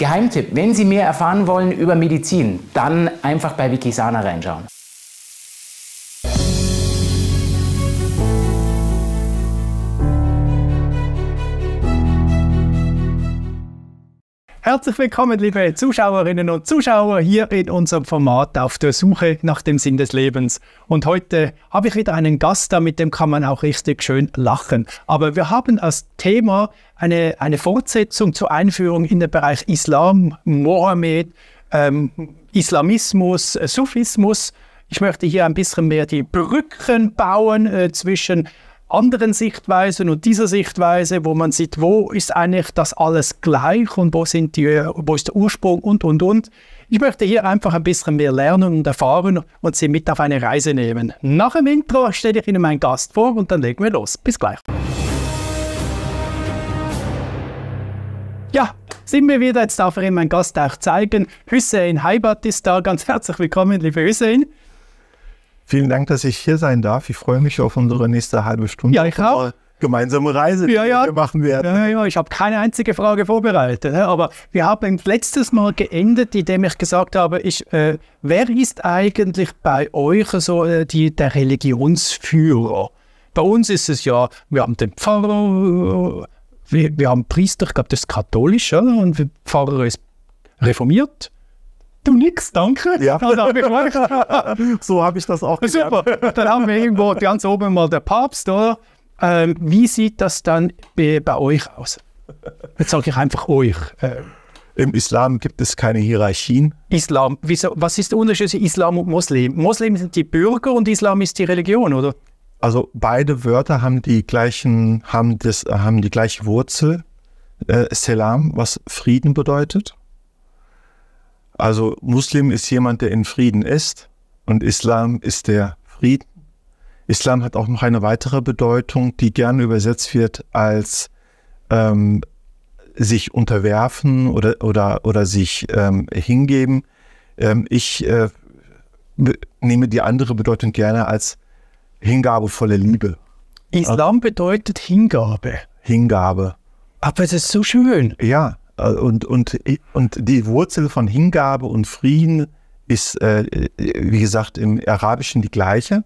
Geheimtipp, wenn Sie mehr erfahren wollen über Medizin, dann einfach bei Wikisana reinschauen. Herzlich willkommen, liebe Zuschauerinnen und Zuschauer, hier in unserem Format auf der Suche nach dem Sinn des Lebens. Und heute habe ich wieder einen Gast da, mit dem kann man auch richtig schön lachen. Aber wir haben als Thema eine, eine Fortsetzung zur Einführung in den Bereich Islam, Mohammed, ähm, Islamismus, äh, Sufismus. Ich möchte hier ein bisschen mehr die Brücken bauen äh, zwischen anderen Sichtweisen und dieser Sichtweise, wo man sieht, wo ist eigentlich das alles gleich und wo, sind die, wo ist der Ursprung und, und, und. Ich möchte hier einfach ein bisschen mehr lernen und erfahren und Sie mit auf eine Reise nehmen. Nach dem Intro stelle ich Ihnen meinen Gast vor und dann legen wir los. Bis gleich. Ja, sind wir wieder. Jetzt darf ich Ihnen meinen Gast auch zeigen. Hussein Heibat ist da. Ganz herzlich willkommen, liebe Hussein. Vielen Dank, dass ich hier sein darf. Ich freue mich auf unsere nächste halbe Stunde. Ja, ich auch. Gemeinsame Reise, die ja, ja. wir machen werden. Ja, ja, ich habe keine einzige Frage vorbereitet. Ne? Aber wir haben letztes Mal geendet, indem ich gesagt habe, ich, äh, wer ist eigentlich bei euch so äh, die, der Religionsführer? Bei uns ist es ja, wir haben den Pfarrer, wir, wir haben Priester, ich glaube, das ist katholisch, oder? und Pfarrer ist reformiert. Du nix, danke. Ja. Also, ich so habe ich das auch gesagt. Super. Dann haben wir irgendwo ganz oben mal der Papst, oder? Ähm, wie sieht das dann bei, euch aus? Jetzt sage ich einfach euch. Ähm. Im Islam gibt es keine Hierarchien. Islam, wieso, was ist der Unterschied zwischen Islam und Muslim? Muslim sind die Bürger und Islam ist die Religion, oder? Also beide Wörter haben die gleichen, haben das, haben die gleiche Wurzel. Äh, Selam, was Frieden bedeutet. Also Muslim ist jemand, der in Frieden ist und Islam ist der Frieden. Islam hat auch noch eine weitere Bedeutung, die gerne übersetzt wird als ähm, sich unterwerfen oder, oder, oder sich ähm, hingeben. Ähm, ich äh, nehme die andere Bedeutung gerne als hingabevolle Liebe. Islam bedeutet Hingabe. Hingabe. Aber es ist so schön. Ja, äh, und, und, äh, und die Wurzel von Hingabe und Frieden ist, äh, äh, wie gesagt, im Arabischen die gleiche.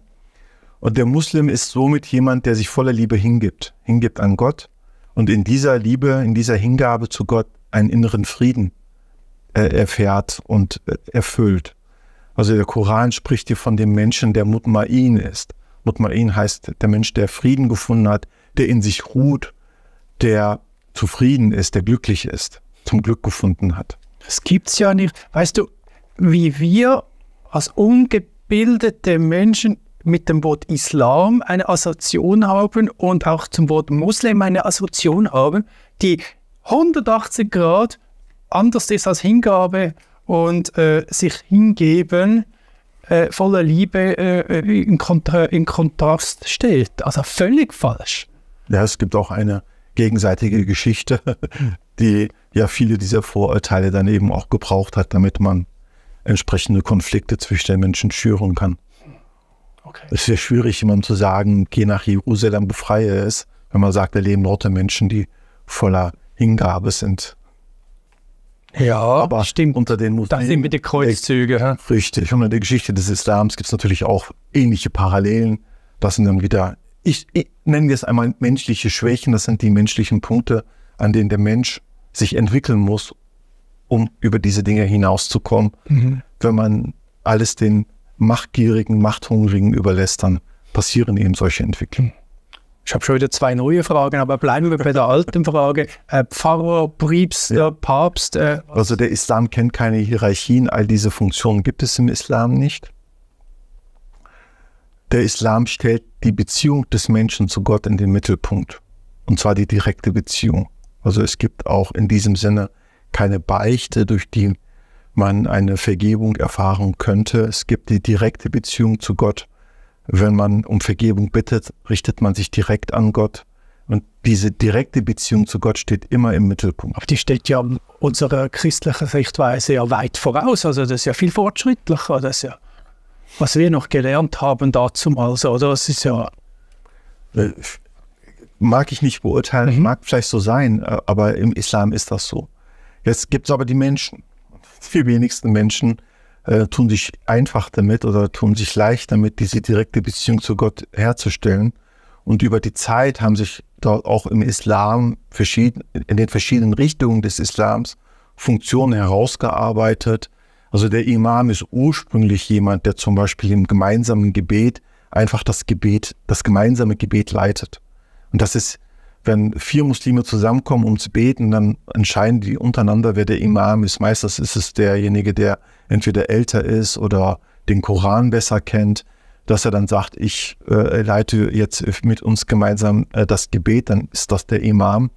Und der Muslim ist somit jemand, der sich voller Liebe hingibt, hingibt an Gott und in dieser Liebe, in dieser Hingabe zu Gott einen inneren Frieden äh, erfährt und äh, erfüllt. Also der Koran spricht hier von dem Menschen, der Mutmain ist. Mutmain heißt der Mensch, der Frieden gefunden hat, der in sich ruht, der zufrieden ist, der glücklich ist zum Glück gefunden hat. Das gibt es ja nicht. Weißt du, wie wir als ungebildete Menschen mit dem Wort Islam eine Assoziation haben und auch zum Wort Muslim eine Assoziation haben, die 180 Grad anders ist als Hingabe und äh, sich hingeben äh, voller Liebe äh, in, Kontra in Kontrast steht. Also völlig falsch. Ja, es gibt auch eine gegenseitige mhm. Geschichte, die ja viele dieser Vorurteile dann eben auch gebraucht hat, damit man entsprechende Konflikte zwischen den Menschen schüren kann. Okay. Es ist sehr schwierig, jemandem zu sagen, geh nach Jerusalem, befreie es, wenn man sagt, da leben dort Menschen, die voller Hingabe sind. Ja, aber stimmt. Unter den Muslimen. Das sind mit den Kreuzzüge. Richtig. unter der Geschichte des Islams gibt es natürlich auch ähnliche Parallelen. Das sind dann wieder ich, ich nenne es einmal menschliche Schwächen, das sind die menschlichen Punkte, an denen der Mensch sich entwickeln muss, um über diese Dinge hinauszukommen, mhm. wenn man alles den machtgierigen, machthungrigen überlässt, dann passieren eben solche Entwicklungen. Ich habe schon wieder zwei neue Fragen, aber bleiben wir bei der alten Frage. Äh, Pfarrer, Priester, ja. Papst. Äh, also der Islam kennt keine Hierarchien, all diese Funktionen gibt es im Islam nicht. Der Islam stellt die Beziehung des Menschen zu Gott in den Mittelpunkt. Und zwar die direkte Beziehung. Also es gibt auch in diesem Sinne keine Beichte, durch die man eine Vergebung erfahren könnte. Es gibt die direkte Beziehung zu Gott. Wenn man um Vergebung bittet, richtet man sich direkt an Gott. Und diese direkte Beziehung zu Gott steht immer im Mittelpunkt. Aber die steht ja unserer christlichen Sichtweise ja weit voraus. Also das ist ja viel fortschrittlicher. Das ja was wir noch gelernt haben dazu mal so, oder? das ist ja... Äh, mag ich nicht beurteilen, mhm. mag vielleicht so sein, äh, aber im Islam ist das so. Jetzt gibt es aber die Menschen. Die wenigsten Menschen äh, tun sich einfach damit oder tun sich leicht damit, diese direkte Beziehung zu Gott herzustellen. Und über die Zeit haben sich dort auch im Islam verschieden, in den verschiedenen Richtungen des Islams Funktionen herausgearbeitet, also der Imam ist ursprünglich jemand, der zum Beispiel im gemeinsamen Gebet einfach das Gebet, das gemeinsame Gebet leitet. Und das ist, wenn vier Muslime zusammenkommen, um zu beten, dann entscheiden die untereinander, wer der Imam ist. Meistens ist es derjenige, der entweder älter ist oder den Koran besser kennt, dass er dann sagt, ich äh, leite jetzt mit uns gemeinsam äh, das Gebet, dann ist das der Imam.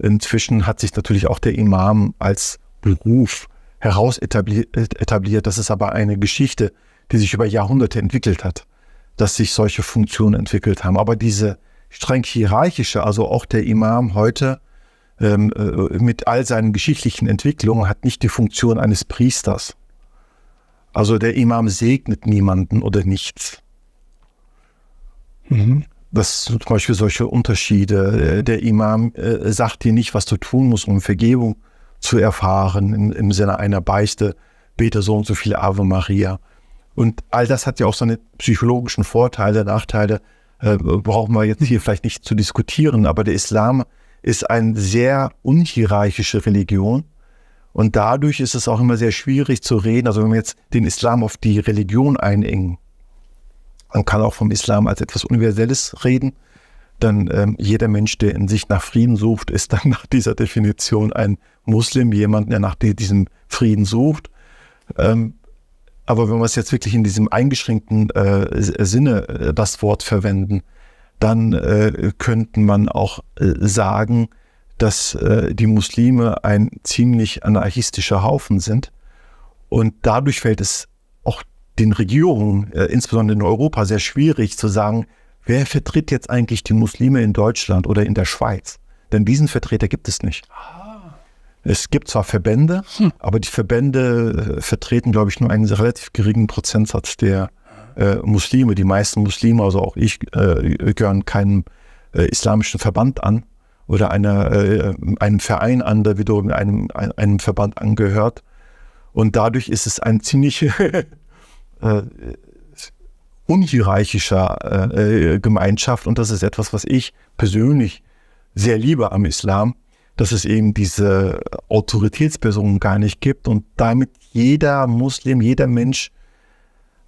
Inzwischen hat sich natürlich auch der Imam als Beruf heraus etabliert. Das ist aber eine Geschichte, die sich über Jahrhunderte entwickelt hat, dass sich solche Funktionen entwickelt haben. Aber diese streng hierarchische, also auch der Imam heute ähm, äh, mit all seinen geschichtlichen Entwicklungen hat nicht die Funktion eines Priesters. Also der Imam segnet niemanden oder nichts. Mhm. Das sind zum Beispiel solche Unterschiede. Der Imam äh, sagt dir nicht, was du tun musst um Vergebung zu zu erfahren im, im Sinne einer Beichte, bete so und so viele Ave Maria. Und all das hat ja auch seine psychologischen Vorteile, Nachteile, äh, brauchen wir jetzt hier hm. vielleicht nicht zu diskutieren, aber der Islam ist eine sehr unhierarchische Religion. Und dadurch ist es auch immer sehr schwierig zu reden. Also wenn wir jetzt den Islam auf die Religion einengen, man kann auch vom Islam als etwas Universelles reden, dann ähm, jeder Mensch, der in sich nach Frieden sucht, ist dann nach dieser Definition ein Muslim, jemand, der nach diesem Frieden sucht. Ähm, aber wenn wir es jetzt wirklich in diesem eingeschränkten äh, Sinne äh, das Wort verwenden, dann äh, könnten man auch äh, sagen, dass äh, die Muslime ein ziemlich anarchistischer Haufen sind. Und dadurch fällt es auch den Regierungen, äh, insbesondere in Europa, sehr schwierig zu sagen, wer vertritt jetzt eigentlich die Muslime in Deutschland oder in der Schweiz? Denn diesen Vertreter gibt es nicht. Ah. Es gibt zwar Verbände, hm. aber die Verbände äh, vertreten, glaube ich, nur einen relativ geringen Prozentsatz der äh, Muslime. Die meisten Muslime, also auch ich, äh, gehören keinem äh, islamischen Verband an oder einer, äh, einem Verein an, der wiederum einem, einem Verband angehört. Und dadurch ist es ein ziemlich äh, unhierarchischer äh, äh, Gemeinschaft. Und das ist etwas, was ich persönlich sehr liebe am Islam, dass es eben diese Autoritätspersonen gar nicht gibt und damit jeder Muslim, jeder Mensch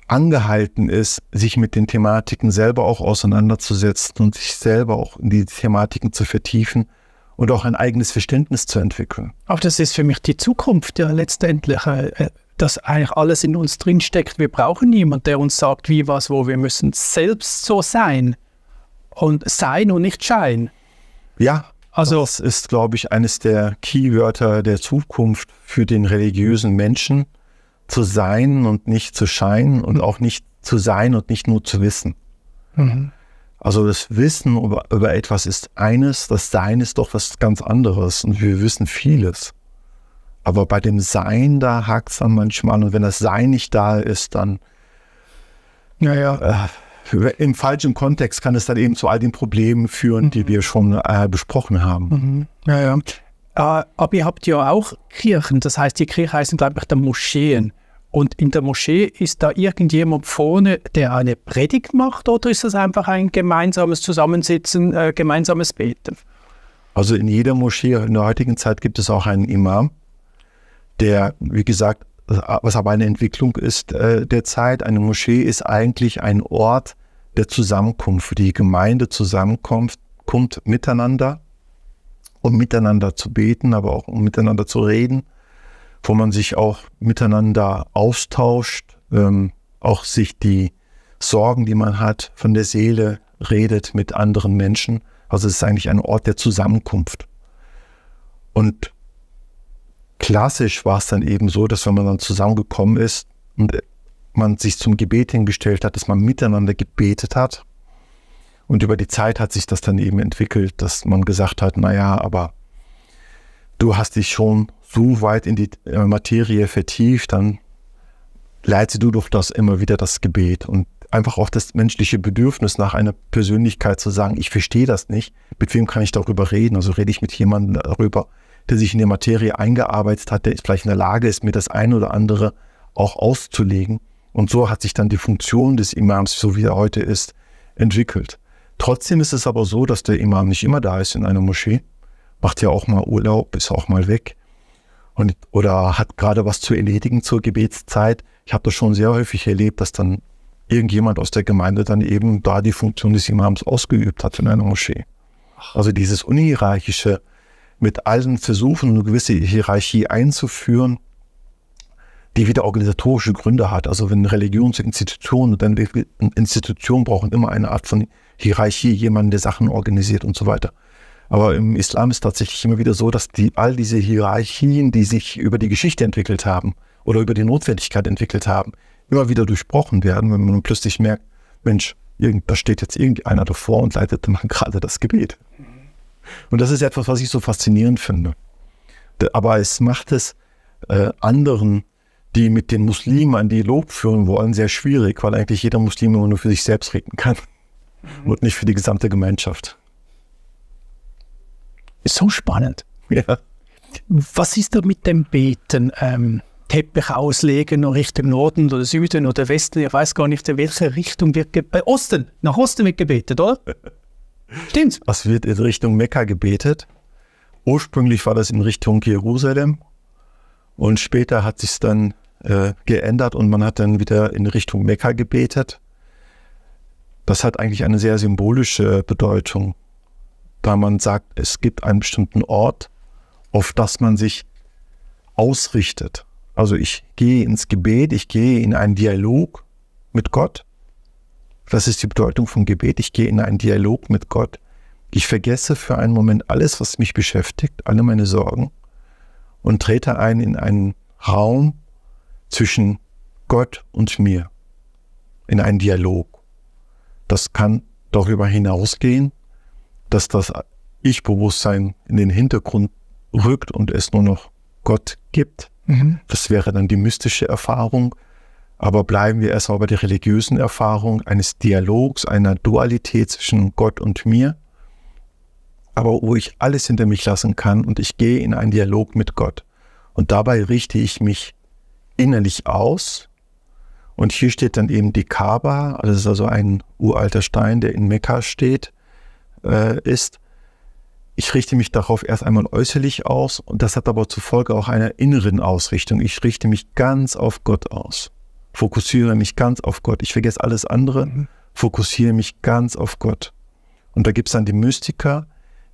angehalten ist, sich mit den Thematiken selber auch auseinanderzusetzen und sich selber auch in die Thematiken zu vertiefen und auch ein eigenes Verständnis zu entwickeln. Auch das ist für mich die Zukunft ja letztendlich. Äh, äh, dass eigentlich alles in uns drinsteckt. Wir brauchen niemanden, der uns sagt, wie, was, wo. Wir müssen selbst so sein. Und sein und nicht scheinen. Ja, also, das ist, glaube ich, eines der Keywörter der Zukunft für den religiösen Menschen, zu sein und nicht zu scheinen und mhm. auch nicht zu sein und nicht nur zu wissen. Mhm. Also das Wissen über, über etwas ist eines, das Sein ist doch was ganz anderes und wir wissen vieles. Aber bei dem Sein, da hakt es dann manchmal. Und wenn das Sein nicht da ist, dann, naja, äh, im falschen Kontext kann es dann eben zu all den Problemen führen, mhm. die wir schon äh, besprochen haben. Mhm. Ja, ja. Äh, aber ihr habt ja auch Kirchen. Das heißt, die Kirche heißen, glaube ich, der Moscheen. Und in der Moschee ist da irgendjemand vorne, der eine Predigt macht, oder ist das einfach ein gemeinsames Zusammensitzen, äh, gemeinsames Beten? Also in jeder Moschee in der heutigen Zeit gibt es auch einen Imam der, wie gesagt, was aber eine Entwicklung ist äh, der Zeit. Eine Moschee ist eigentlich ein Ort der Zusammenkunft, die Gemeinde zusammenkommt, kommt miteinander, um miteinander zu beten, aber auch um miteinander zu reden, wo man sich auch miteinander austauscht, ähm, auch sich die Sorgen, die man hat, von der Seele redet mit anderen Menschen. Also es ist eigentlich ein Ort der Zusammenkunft. Und klassisch war es dann eben so, dass wenn man dann zusammengekommen ist und man sich zum Gebet hingestellt hat, dass man miteinander gebetet hat. Und über die Zeit hat sich das dann eben entwickelt, dass man gesagt hat, naja, aber du hast dich schon so weit in die äh, Materie vertieft, dann leite du doch das immer wieder das Gebet und einfach auch das menschliche Bedürfnis nach einer Persönlichkeit zu sagen, ich verstehe das nicht, mit wem kann ich darüber reden? Also rede ich mit jemandem darüber, der sich in die Materie eingearbeitet hat, der vielleicht in der Lage ist, mir das ein oder andere auch auszulegen. Und so hat sich dann die Funktion des Imams, so wie er heute ist, entwickelt. Trotzdem ist es aber so, dass der Imam nicht immer da ist in einer Moschee, macht ja auch mal Urlaub, ist auch mal weg und, oder hat gerade was zu erledigen zur Gebetszeit. Ich habe das schon sehr häufig erlebt, dass dann irgendjemand aus der Gemeinde dann eben da die Funktion des Imams ausgeübt hat in einer Moschee. Also dieses unhierarchische mit allen Versuchen, eine gewisse Hierarchie einzuführen, die wieder organisatorische Gründe hat. Also wenn Religionsinstitutionen zu Institutionen, dann Institutionen brauchen immer eine Art von Hierarchie, jemanden, der Sachen organisiert und so weiter. Aber im Islam ist tatsächlich immer wieder so, dass die, all diese Hierarchien, die sich über die Geschichte entwickelt haben oder über die Notwendigkeit entwickelt haben, immer wieder durchbrochen werden, wenn man plötzlich merkt, Mensch, da steht jetzt irgendeiner davor und leitet dann gerade das Gebet. Und das ist etwas, was ich so faszinierend finde. Aber es macht es äh, anderen, die mit den Muslimen einen Dialog führen wollen, sehr schwierig, weil eigentlich jeder Muslim immer nur für sich selbst reden kann mhm. und nicht für die gesamte Gemeinschaft. Ist so spannend. Ja. Was ist da mit dem Beten? Ähm, Teppich auslegen Richtung Norden oder Süden oder Westen, ich weiß gar nicht, in welche Richtung wird gebetet. Osten, nach Osten wird gebetet, oder? Stimmt. Es wird in Richtung Mekka gebetet? Ursprünglich war das in Richtung Jerusalem und später hat sich dann äh, geändert und man hat dann wieder in Richtung Mekka gebetet. Das hat eigentlich eine sehr symbolische Bedeutung, da man sagt, es gibt einen bestimmten Ort, auf das man sich ausrichtet. Also ich gehe ins Gebet, ich gehe in einen Dialog mit Gott das ist die Bedeutung von Gebet. Ich gehe in einen Dialog mit Gott. Ich vergesse für einen Moment alles, was mich beschäftigt, alle meine Sorgen und trete ein in einen Raum zwischen Gott und mir, in einen Dialog. Das kann darüber hinausgehen, dass das Ich-Bewusstsein in den Hintergrund rückt und es nur noch Gott gibt. Mhm. Das wäre dann die mystische Erfahrung. Aber bleiben wir erstmal bei der religiösen Erfahrung eines Dialogs, einer Dualität zwischen Gott und mir, aber wo ich alles hinter mich lassen kann und ich gehe in einen Dialog mit Gott. Und dabei richte ich mich innerlich aus. Und hier steht dann eben die Kaaba, das also ist also ein uralter Stein, der in Mekka steht, äh, ist. Ich richte mich darauf erst einmal äußerlich aus und das hat aber zufolge auch einer inneren Ausrichtung. Ich richte mich ganz auf Gott aus fokussiere mich ganz auf Gott. Ich vergesse alles andere, mhm. fokussiere mich ganz auf Gott. Und da gibt es dann die Mystiker,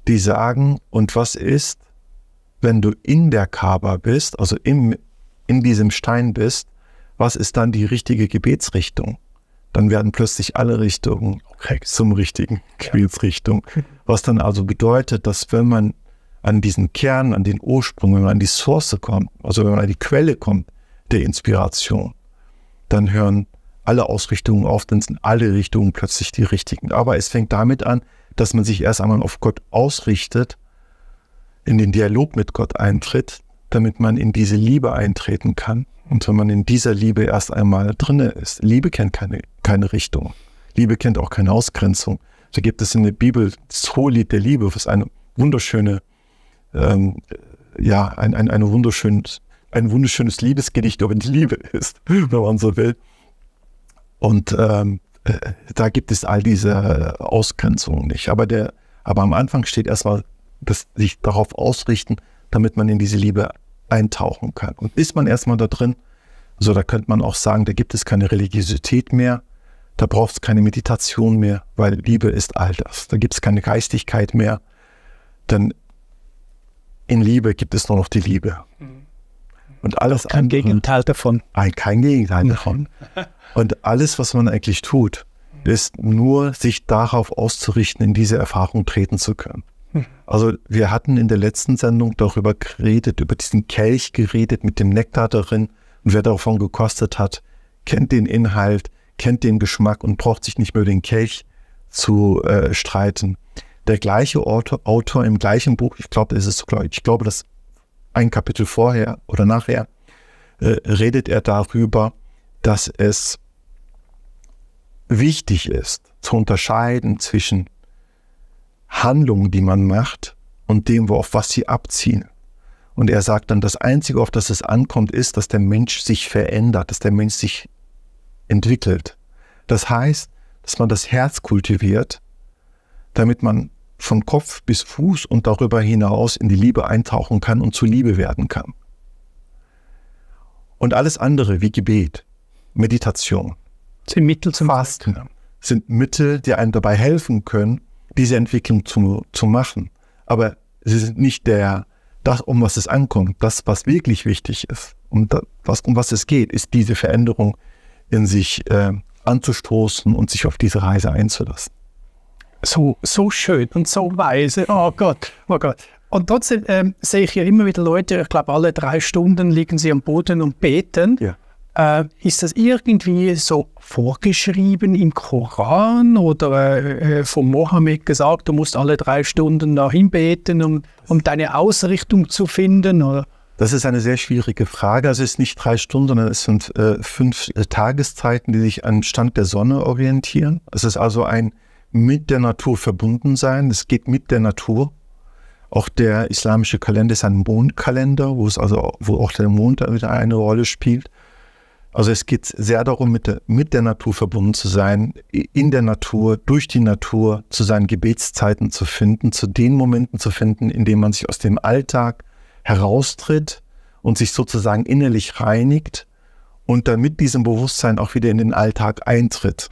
die sagen, und was ist, wenn du in der Kaaba bist, also im, in diesem Stein bist, was ist dann die richtige Gebetsrichtung? Dann werden plötzlich alle Richtungen okay. zum richtigen Gebetsrichtung. Ja. Was dann also bedeutet, dass wenn man an diesen Kern, an den Ursprung, wenn man an die Source kommt, also wenn man an die Quelle kommt der Inspiration, dann hören alle Ausrichtungen auf, dann sind alle Richtungen plötzlich die richtigen. Aber es fängt damit an, dass man sich erst einmal auf Gott ausrichtet, in den Dialog mit Gott eintritt, damit man in diese Liebe eintreten kann. Und wenn man in dieser Liebe erst einmal drinne ist, Liebe kennt keine, keine Richtung. Liebe kennt auch keine Ausgrenzung. Da gibt es in der Bibel das Hohelied der Liebe, was eine wunderschöne, ähm, ja, ein, ein, ein wunderschönes ein wunderschönes Liebesgedicht über die Liebe ist, wenn man so will. Und ähm, äh, da gibt es all diese Ausgrenzungen nicht. Aber, der, aber am Anfang steht erstmal, dass sich darauf ausrichten, damit man in diese Liebe eintauchen kann. Und ist man erstmal da drin, so da könnte man auch sagen, da gibt es keine Religiosität mehr, da braucht es keine Meditation mehr, weil Liebe ist all das. Da gibt es keine Geistigkeit mehr, denn in Liebe gibt es nur noch die Liebe. Mhm. Und alles kein andere, Gegenteil davon. Nein, kein Gegenteil davon. Und alles, was man eigentlich tut, ist nur, sich darauf auszurichten, in diese Erfahrung treten zu können. Hm. Also wir hatten in der letzten Sendung darüber geredet, über diesen Kelch geredet mit dem Nektar darin. Und wer davon gekostet hat, kennt den Inhalt, kennt den Geschmack und braucht sich nicht mehr den Kelch zu äh, streiten. Der gleiche Autor, Autor im gleichen Buch, ich glaube, es ist, ich glaube, das ein Kapitel vorher oder nachher, äh, redet er darüber, dass es wichtig ist, zu unterscheiden zwischen Handlungen, die man macht und dem, worauf was sie abziehen. Und er sagt dann, das Einzige, auf das es ankommt, ist, dass der Mensch sich verändert, dass der Mensch sich entwickelt. Das heißt, dass man das Herz kultiviert, damit man von Kopf bis Fuß und darüber hinaus in die Liebe eintauchen kann und zu Liebe werden kann. Und alles andere wie Gebet, Meditation, sind Mittel zum Fasten, sind Mittel, die einem dabei helfen können, diese Entwicklung zu, zu machen. Aber sie sind nicht der, das, um was es ankommt, das, was wirklich wichtig ist, um, das, was, um was es geht, ist diese Veränderung in sich äh, anzustoßen und sich auf diese Reise einzulassen so, so schön und so weise. Oh Gott, oh Gott. Und trotzdem ähm, sehe ich ja immer wieder Leute, ich glaube, alle drei Stunden liegen sie am Boden und beten. Ja. Äh, ist das irgendwie so vorgeschrieben im Koran oder äh, äh, von Mohammed gesagt, du musst alle drei Stunden dahin beten, um, um deine Ausrichtung zu finden? Oder? Das ist eine sehr schwierige Frage. Also es ist nicht drei Stunden, sondern es sind äh, fünf äh, Tageszeiten, die sich am Stand der Sonne orientieren. Es ist also ein mit der Natur verbunden sein. Es geht mit der Natur. Auch der islamische Kalender ist ein Mondkalender, wo es also, wo auch der Mond wieder eine Rolle spielt. Also es geht sehr darum, mit der, mit der Natur verbunden zu sein, in der Natur, durch die Natur, zu seinen Gebetszeiten zu finden, zu den Momenten zu finden, in denen man sich aus dem Alltag heraustritt und sich sozusagen innerlich reinigt und dann mit diesem Bewusstsein auch wieder in den Alltag eintritt.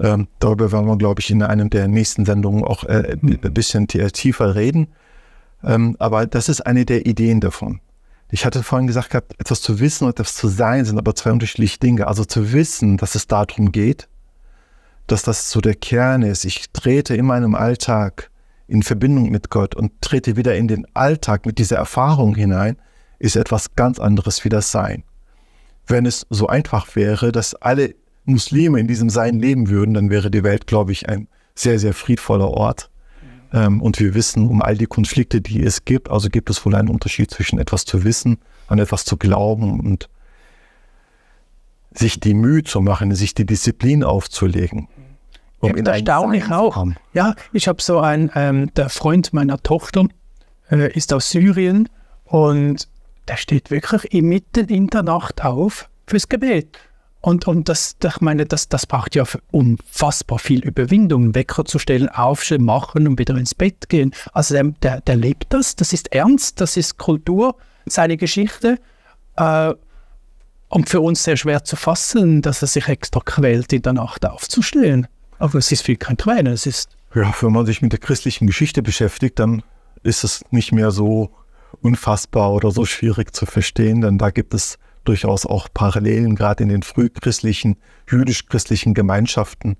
Ähm, darüber werden wir, glaube ich, in einem der nächsten Sendungen auch äh, mhm. ein bisschen tiefer reden. Ähm, aber das ist eine der Ideen davon. Ich hatte vorhin gesagt gehabt, etwas zu wissen und etwas zu sein sind aber zwei unterschiedliche Dinge. Also zu wissen, dass es darum geht, dass das so der Kern ist. Ich trete in meinem Alltag in Verbindung mit Gott und trete wieder in den Alltag mit dieser Erfahrung hinein, ist etwas ganz anderes wie das Sein. Wenn es so einfach wäre, dass alle Muslime in diesem Sein leben würden, dann wäre die Welt, glaube ich, ein sehr, sehr friedvoller Ort. Ähm, und wir wissen um all die Konflikte, die es gibt. Also gibt es wohl einen Unterschied zwischen etwas zu wissen, an etwas zu glauben und sich die Mühe zu machen, sich die Disziplin aufzulegen. Um ja, erstaunlich auch. Ja, ich habe so einen, ähm, der Freund meiner Tochter äh, ist aus Syrien und der steht wirklich mitten in der Nacht auf fürs Gebet. Und, und das, ich meine, das, das braucht ja unfassbar viel Überwindung, Wecker zu stellen, aufstehen, machen und wieder ins Bett gehen. Also der, der, der lebt das, das ist ernst, das ist Kultur, seine Geschichte. Äh, und für uns sehr schwer zu fassen, dass er sich extra quält, in der Nacht aufzustehen. Aber es ist viel kein Quälen, es ist... Ja, wenn man sich mit der christlichen Geschichte beschäftigt, dann ist es nicht mehr so unfassbar oder so schwierig zu verstehen, denn da gibt es durchaus auch Parallelen gerade in den frühchristlichen, jüdisch-christlichen Gemeinschaften,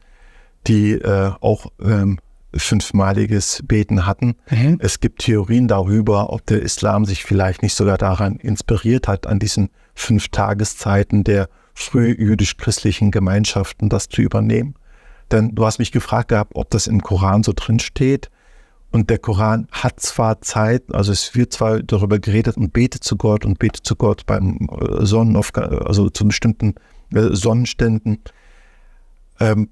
die äh, auch ähm, fünfmaliges Beten hatten. Mhm. Es gibt Theorien darüber, ob der Islam sich vielleicht nicht sogar daran inspiriert hat, an diesen fünf Tageszeiten der frühjüdisch-christlichen Gemeinschaften das zu übernehmen. Denn du hast mich gefragt gehabt, ob das im Koran so drin steht. Und der Koran hat zwar Zeit, also es wird zwar darüber geredet und betet zu Gott und betet zu Gott beim äh, Sonnenaufgang, also zu bestimmten äh, Sonnenständen, ähm,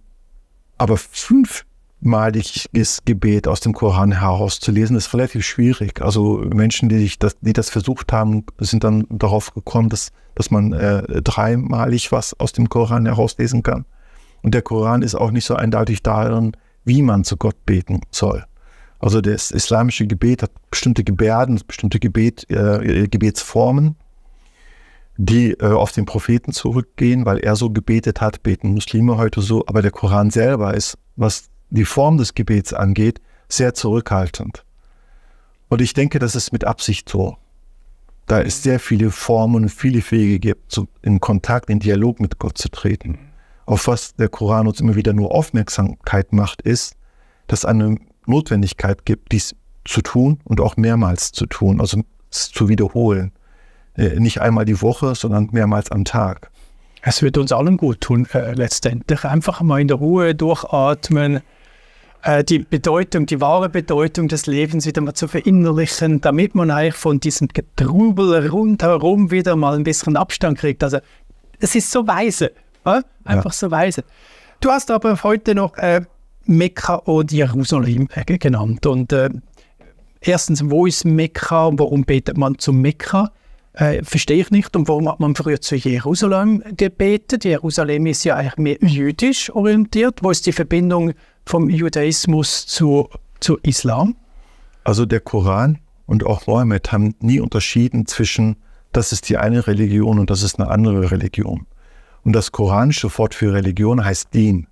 aber fünfmaliges Gebet aus dem Koran herauszulesen, ist relativ schwierig. Also Menschen, die, sich das, die das versucht haben, sind dann darauf gekommen, dass, dass man äh, dreimalig was aus dem Koran herauslesen kann. Und der Koran ist auch nicht so eindeutig darin, wie man zu Gott beten soll. Also das islamische Gebet hat bestimmte Gebärden, bestimmte Gebet, äh, äh, Gebetsformen, die äh, auf den Propheten zurückgehen, weil er so gebetet hat, beten Muslime heute so. Aber der Koran selber ist, was die Form des Gebets angeht, sehr zurückhaltend. Und ich denke, das ist mit Absicht so. Da es mhm. sehr viele Formen und viele Wege gibt, so in Kontakt, in Dialog mit Gott zu treten. Mhm. Auf was der Koran uns immer wieder nur Aufmerksamkeit macht, ist, dass eine Notwendigkeit gibt, dies zu tun und auch mehrmals zu tun, also es zu wiederholen. Äh, nicht einmal die Woche, sondern mehrmals am Tag. Es wird uns allen gut tun, äh, letztendlich. Einfach mal in der Ruhe durchatmen, äh, die Bedeutung, die wahre Bedeutung des Lebens wieder mal zu verinnerlichen, damit man eigentlich von diesem Getrubel rundherum wieder mal ein bisschen Abstand kriegt. Also, es ist so weise, äh? einfach ja. so weise. Du hast aber heute noch äh, Mekka genau. und Jerusalem genannt. Und äh, erstens, wo ist Mekka und warum betet man zu Mekka? Äh, verstehe ich nicht. Und warum hat man früher zu Jerusalem gebetet? Jerusalem ist ja eigentlich mehr jüdisch orientiert. Wo ist die Verbindung vom Judaismus zu, zu Islam? Also der Koran und auch Mohammed haben nie unterschieden zwischen, das ist die eine Religion und das ist eine andere Religion. Und das koranische Wort für Religion heißt Din.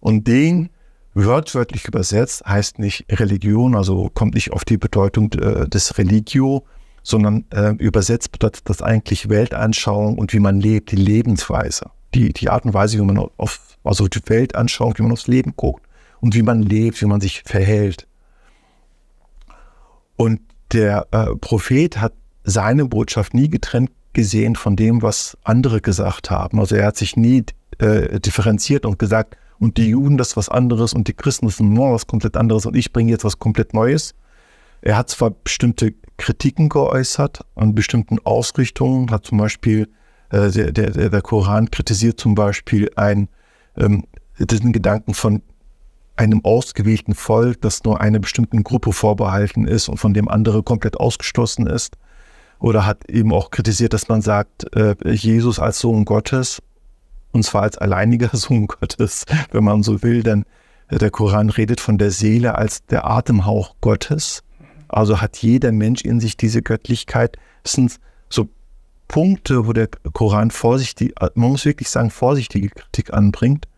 Und Din wörtwörtlich übersetzt heißt nicht Religion, also kommt nicht auf die Bedeutung äh, des Religio, sondern äh, übersetzt bedeutet das eigentlich Weltanschauung und wie man lebt, die Lebensweise, die, die Art und Weise, wie man auf, also die Weltanschauung, wie man aufs Leben guckt und wie man lebt, wie man sich verhält. Und der äh, Prophet hat seine Botschaft nie getrennt gesehen von dem, was andere gesagt haben. Also er hat sich nie äh, differenziert und gesagt, und die Juden das ist was anderes und die Christen das ist was komplett anderes und ich bringe jetzt was komplett Neues. Er hat zwar bestimmte Kritiken geäußert an bestimmten Ausrichtungen, hat zum Beispiel, äh, der, der, der Koran kritisiert zum Beispiel ein, ähm, diesen Gedanken von einem ausgewählten Volk, das nur einer bestimmten Gruppe vorbehalten ist und von dem andere komplett ausgestoßen ist. Oder hat eben auch kritisiert, dass man sagt, äh, Jesus als Sohn Gottes und zwar als alleiniger Sohn Gottes, wenn man so will, denn der Koran redet von der Seele als der Atemhauch Gottes. Also hat jeder Mensch in sich diese Göttlichkeit. Es sind so Punkte, wo der Koran vorsichtig, man muss wirklich sagen, vorsichtige Kritik anbringt.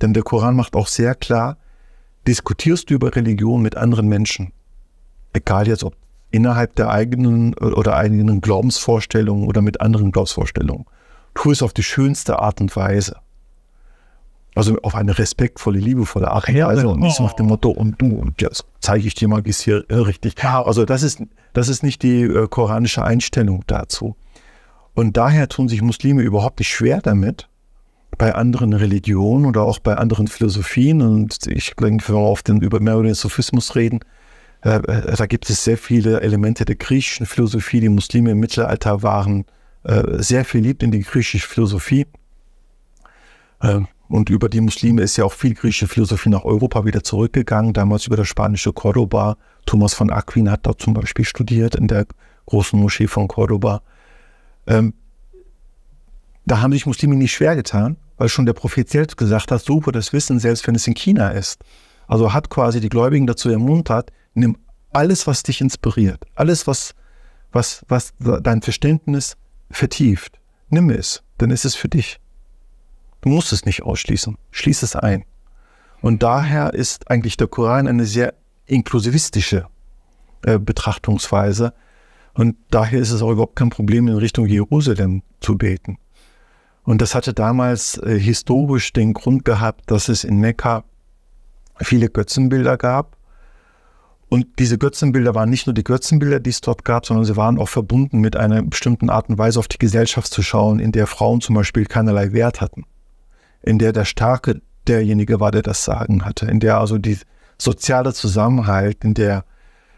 Denn der Koran macht auch sehr klar, diskutierst du über Religion mit anderen Menschen, egal jetzt ob innerhalb der eigenen oder eigenen Glaubensvorstellungen oder mit anderen Glaubensvorstellungen tu es auf die schönste Art und Weise. Also auf eine respektvolle, liebevolle Art und Weise. Und nicht nach dem oh. Motto, und du, und jetzt zeige ich dir mal, wie es hier äh, richtig. Also das ist, das ist nicht die äh, koranische Einstellung dazu. Und daher tun sich Muslime überhaupt nicht schwer damit, bei anderen Religionen oder auch bei anderen Philosophien. Und ich denke, wenn wir auf den, über mehr den Sophismus reden, äh, äh, da gibt es sehr viele Elemente der griechischen Philosophie, die Muslime im Mittelalter waren äh, sehr verliebt in die griechische Philosophie. Ähm, und über die Muslime ist ja auch viel griechische Philosophie nach Europa wieder zurückgegangen, damals über das spanische Cordoba. Thomas von Aquin hat da zum Beispiel studiert in der großen Moschee von Cordoba. Ähm, da haben sich Muslime nicht schwer getan, weil schon der Prophet selbst gesagt hat, suche das Wissen, selbst wenn es in China ist. Also hat quasi die Gläubigen dazu ermuntert, nimm alles, was dich inspiriert, alles, was, was, was dein Verständnis vertieft. Nimm es, dann ist es für dich. Du musst es nicht ausschließen. Schließ es ein. Und daher ist eigentlich der Koran eine sehr inklusivistische äh, Betrachtungsweise. Und daher ist es auch überhaupt kein Problem, in Richtung Jerusalem zu beten. Und das hatte damals äh, historisch den Grund gehabt, dass es in Mekka viele Götzenbilder gab und diese Götzenbilder waren nicht nur die Götzenbilder, die es dort gab, sondern sie waren auch verbunden mit einer bestimmten Art und Weise auf die Gesellschaft zu schauen, in der Frauen zum Beispiel keinerlei Wert hatten, in der der Starke derjenige war, der das Sagen hatte, in der also die soziale Zusammenhalt, in der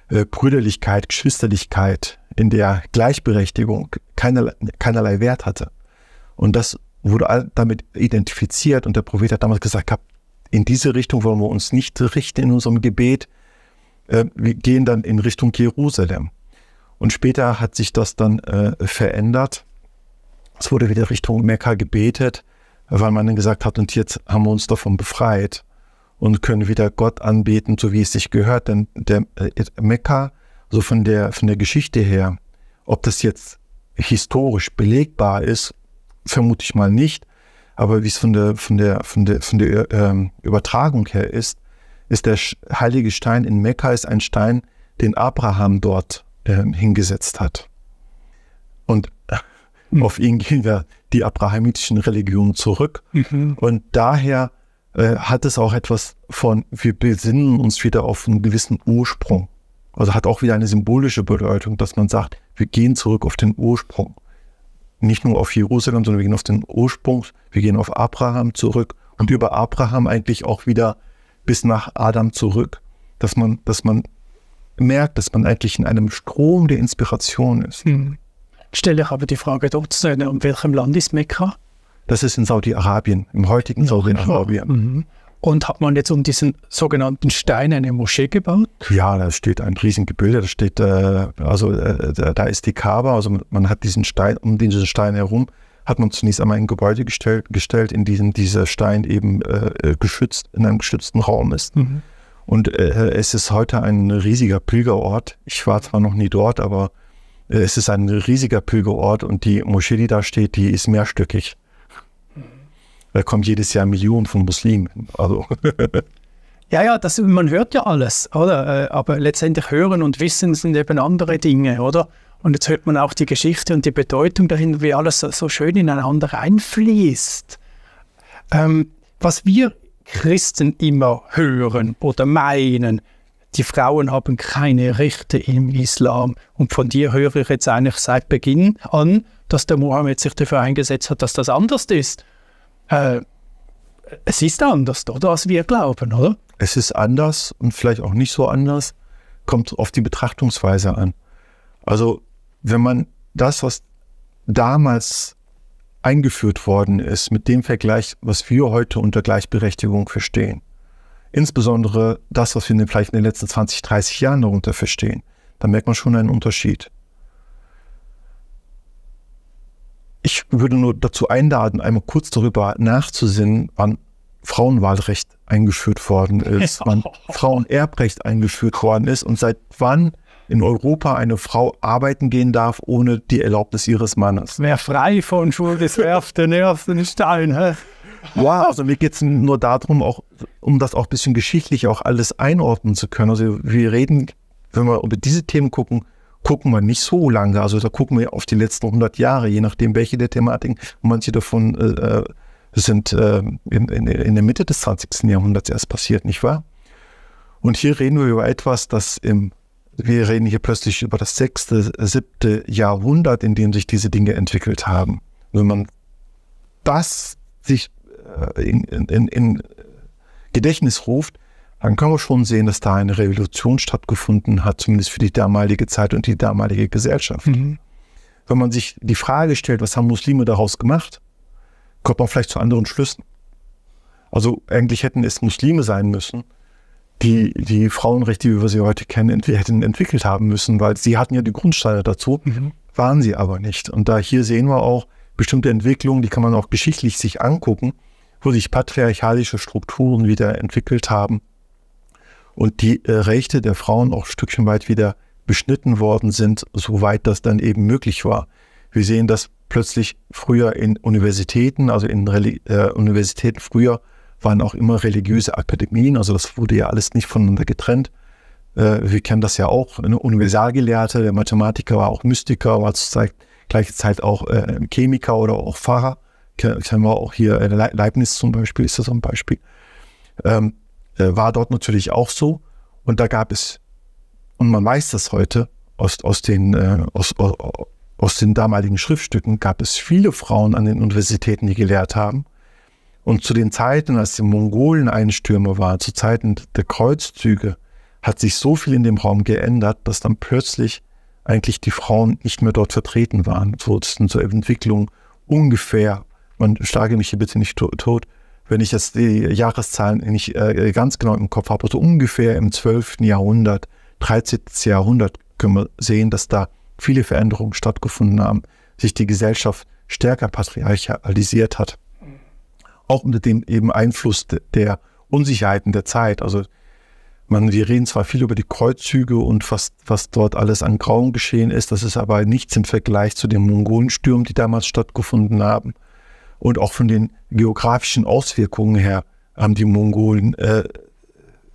äh, Brüderlichkeit, Geschwisterlichkeit, in der Gleichberechtigung keinerlei, keinerlei Wert hatte. Und das wurde damit identifiziert und der Prophet hat damals gesagt, in diese Richtung wollen wir uns nicht richten in unserem Gebet, äh, gehen dann in Richtung Jerusalem. Und später hat sich das dann äh, verändert. Es wurde wieder Richtung Mekka gebetet, weil man dann gesagt hat, und jetzt haben wir uns davon befreit und können wieder Gott anbeten, so wie es sich gehört. Denn der äh, Mekka, so von der, von der Geschichte her, ob das jetzt historisch belegbar ist, vermute ich mal nicht. Aber wie es von der, von der, von der, von der ähm, Übertragung her ist, ist der heilige Stein in Mekka, ist ein Stein, den Abraham dort äh, hingesetzt hat. Und mhm. auf ihn gehen ja die abrahamitischen Religionen zurück. Mhm. Und daher äh, hat es auch etwas von, wir besinnen uns wieder auf einen gewissen Ursprung. Also hat auch wieder eine symbolische Bedeutung, dass man sagt, wir gehen zurück auf den Ursprung. Nicht nur auf Jerusalem, sondern wir gehen auf den Ursprung, wir gehen auf Abraham zurück und mhm. über Abraham eigentlich auch wieder bis nach Adam zurück, dass man, dass man merkt, dass man eigentlich in einem Strom der Inspiration ist. Hm. Stelle ich aber die Frage trotzdem, in welchem Land ist Mekka? Das ist in Saudi-Arabien, im heutigen Saudi-Arabien. Mhm. Und hat man jetzt um diesen sogenannten Stein eine Moschee gebaut? Ja, da steht ein Riesengebilde, da steht, äh, also äh, da ist die Kaaba, also man hat diesen Stein, um diesen Stein herum hat man zunächst einmal ein Gebäude gestellt, gestellt in diesem dieser Stein eben äh, äh, geschützt, in einem geschützten Raum ist. Mhm. Und äh, es ist heute ein riesiger Pilgerort. Ich war zwar noch nie dort, aber äh, es ist ein riesiger Pilgerort und die Moschee, die da steht, die ist mehrstöckig. Da kommen jedes Jahr Millionen von Muslimen. Also. ja, ja, das, man hört ja alles, oder? Äh, aber letztendlich hören und wissen sind eben andere Dinge, oder? Und jetzt hört man auch die Geschichte und die Bedeutung dahinter, wie alles so, so schön ineinander einfließt. Ähm, was wir Christen immer hören oder meinen, die Frauen haben keine Rechte im Islam. Und von dir höre ich jetzt eigentlich seit Beginn an, dass der Mohammed sich dafür eingesetzt hat, dass das anders ist. Äh, es ist anders, oder? was wir glauben, oder? Es ist anders und vielleicht auch nicht so anders. Kommt auf die Betrachtungsweise an. Also wenn man das, was damals eingeführt worden ist, mit dem Vergleich, was wir heute unter Gleichberechtigung verstehen, insbesondere das, was wir in den, vielleicht in den letzten 20, 30 Jahren darunter verstehen, dann merkt man schon einen Unterschied. Ich würde nur dazu einladen, einmal kurz darüber nachzusinnen, wann Frauenwahlrecht eingeführt worden ist, wann Frauenerbrecht eingeführt worden ist und seit wann in Europa eine Frau arbeiten gehen darf, ohne die Erlaubnis ihres Mannes. Wer frei von Schuld ist, werft den ersten Stein. Hä? Ja, also mir geht es nur darum, auch, um das auch ein bisschen geschichtlich auch alles einordnen zu können. Also wir reden, wenn wir über diese Themen gucken, gucken wir nicht so lange. Also da gucken wir auf die letzten 100 Jahre, je nachdem, welche der Thematiken, manche davon äh, äh sind äh, in, in, in der Mitte des 20. Jahrhunderts erst passiert, nicht wahr? Und hier reden wir über etwas, das im wir reden hier plötzlich über das sechste, siebte Jahrhundert, in dem sich diese Dinge entwickelt haben. Wenn man das sich äh, in, in, in Gedächtnis ruft, dann kann man schon sehen, dass da eine Revolution stattgefunden hat, zumindest für die damalige Zeit und die damalige Gesellschaft. Mhm. Wenn man sich die Frage stellt, was haben Muslime daraus gemacht, kommt man vielleicht zu anderen Schlüssen. Also eigentlich hätten es Muslime sein müssen, die, die Frauenrechte, wie wir sie heute kennen, ent hätten entwickelt haben müssen, weil sie hatten ja die Grundsteine dazu, mhm. waren sie aber nicht. Und da hier sehen wir auch bestimmte Entwicklungen, die kann man auch geschichtlich sich angucken, wo sich patriarchalische Strukturen wieder entwickelt haben und die äh, Rechte der Frauen auch ein Stückchen weit wieder beschnitten worden sind, soweit das dann eben möglich war. Wir sehen das plötzlich früher in Universitäten, also in Reli äh, Universitäten früher waren auch immer religiöse Akademien, also das wurde ja alles nicht voneinander getrennt. Äh, wir kennen das ja auch, eine Universalgelehrte, der Mathematiker war auch Mystiker, war zur gleichen Zeit auch äh, Chemiker oder auch Pfarrer. Kennen wir auch hier, äh, Le Leibniz zum Beispiel ist das ein Beispiel. Ähm, äh, war dort natürlich auch so. Und da gab es, und man weiß das heute, aus, aus, den, äh, aus, aus, aus den damaligen Schriftstücken gab es viele Frauen an den Universitäten, die gelehrt haben. Und zu den Zeiten, als die Mongolen Einstürmer waren, zu Zeiten der Kreuzzüge, hat sich so viel in dem Raum geändert, dass dann plötzlich eigentlich die Frauen nicht mehr dort vertreten waren. So ist zur Entwicklung ungefähr, man schlage mich hier bitte nicht tot, wenn ich jetzt die Jahreszahlen nicht äh, ganz genau im Kopf habe, also ungefähr im 12. Jahrhundert, 13. Jahrhundert können wir sehen, dass da viele Veränderungen stattgefunden haben, sich die Gesellschaft stärker patriarchalisiert hat auch unter dem eben Einfluss der Unsicherheiten der Zeit. Also man, wir reden zwar viel über die Kreuzzüge und was, was dort alles an Grauen geschehen ist, das ist aber nichts im Vergleich zu den Mongolenstürmen, die damals stattgefunden haben. Und auch von den geografischen Auswirkungen her haben die Mongolen äh,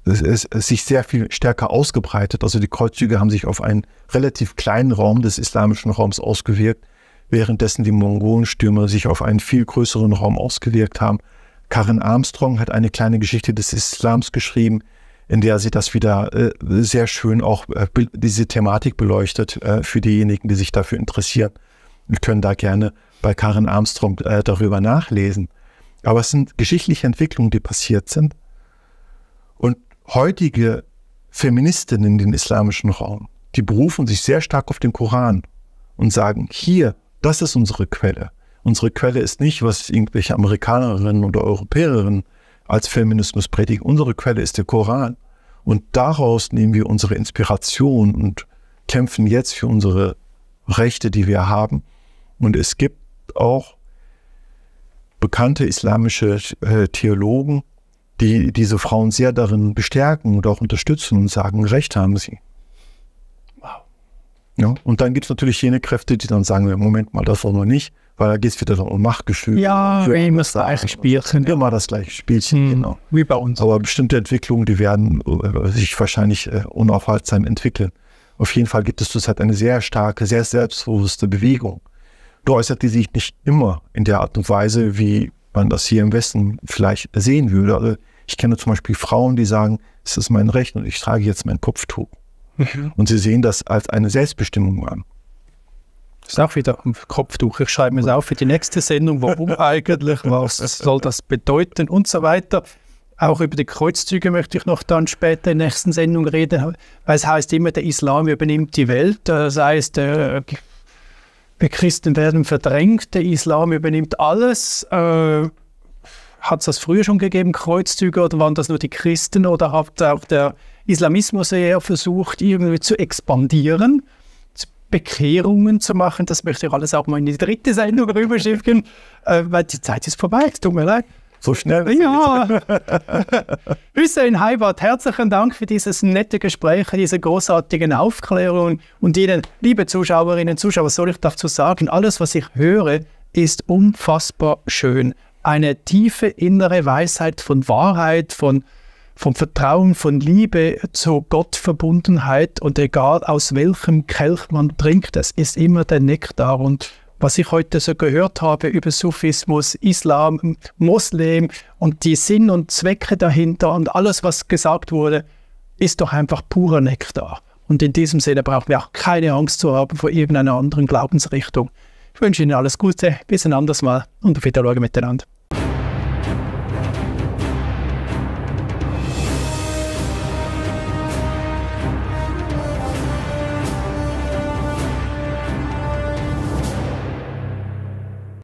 es, es, es sich sehr viel stärker ausgebreitet. Also die Kreuzzüge haben sich auf einen relativ kleinen Raum des islamischen Raums ausgewirkt währenddessen die Mongolenstürmer sich auf einen viel größeren Raum ausgewirkt haben. Karen Armstrong hat eine kleine Geschichte des Islams geschrieben, in der sie das wieder äh, sehr schön auch äh, diese Thematik beleuchtet äh, für diejenigen, die sich dafür interessieren. Wir können da gerne bei Karen Armstrong äh, darüber nachlesen. Aber es sind geschichtliche Entwicklungen, die passiert sind. Und heutige Feministinnen in den islamischen Raum, die berufen sich sehr stark auf den Koran und sagen, hier das ist unsere Quelle. Unsere Quelle ist nicht, was irgendwelche Amerikanerinnen oder Europäerinnen als Feminismus predigen. Unsere Quelle ist der Koran. Und daraus nehmen wir unsere Inspiration und kämpfen jetzt für unsere Rechte, die wir haben. Und es gibt auch bekannte islamische äh, Theologen, die diese Frauen sehr darin bestärken und auch unterstützen und sagen, Recht haben sie. Ja, und dann gibt es natürlich jene Kräfte, die dann sagen, Moment mal, das wollen wir nicht, weil da geht es wieder um Machtgeschüttel. Ja, für immer das gleiche Spielchen. Immer das gleiche Spielchen, hm, genau. Wie bei uns. Aber bestimmte Entwicklungen, die werden äh, sich wahrscheinlich äh, unaufhaltsam entwickeln. Auf jeden Fall gibt es zurzeit eine sehr starke, sehr selbstbewusste Bewegung. Du äußert die sich nicht immer in der Art und Weise, wie man das hier im Westen vielleicht sehen würde. Also ich kenne zum Beispiel Frauen, die sagen, es ist mein Recht und ich trage jetzt mein Kopftuch. Mhm. Und sie sehen das als eine Selbstbestimmung an. Das ist auch wieder ein Kopftuch. Ich schreibe mir es auf für die nächste Sendung. Warum eigentlich? Was soll das bedeuten? Und so weiter. Auch über die Kreuzzüge möchte ich noch dann später in der nächsten Sendung reden, weil es heißt immer, der Islam übernimmt die Welt. Das heißt, äh, wir Christen werden verdrängt, der Islam übernimmt alles. Äh, hat es das früher schon gegeben, Kreuzzüge, oder waren das nur die Christen, oder hat auch der Islamismus eher versucht, irgendwie zu expandieren, Bekehrungen zu machen. Das möchte ich alles auch mal in die dritte Sendung rüberschicken, äh, weil die Zeit ist vorbei. Tut mir leid. So schnell. Ja. Hussein Heibat, herzlichen Dank für dieses nette Gespräch, diese großartigen Aufklärungen. Und Ihnen, liebe Zuschauerinnen und Zuschauer, was soll ich dazu sagen? Alles, was ich höre, ist unfassbar schön. Eine tiefe innere Weisheit von Wahrheit, von vom Vertrauen, von Liebe zur Gottverbundenheit und egal aus welchem Kelch man trinkt, es ist immer der Nektar und was ich heute so gehört habe über Sufismus, Islam, Moslem und die Sinn und Zwecke dahinter und alles, was gesagt wurde, ist doch einfach purer Nektar. Und in diesem Sinne brauchen wir auch keine Angst zu haben vor irgendeiner anderen Glaubensrichtung. Ich wünsche Ihnen alles Gute, bis ein anderes Mal und auf Wiedersehen miteinander.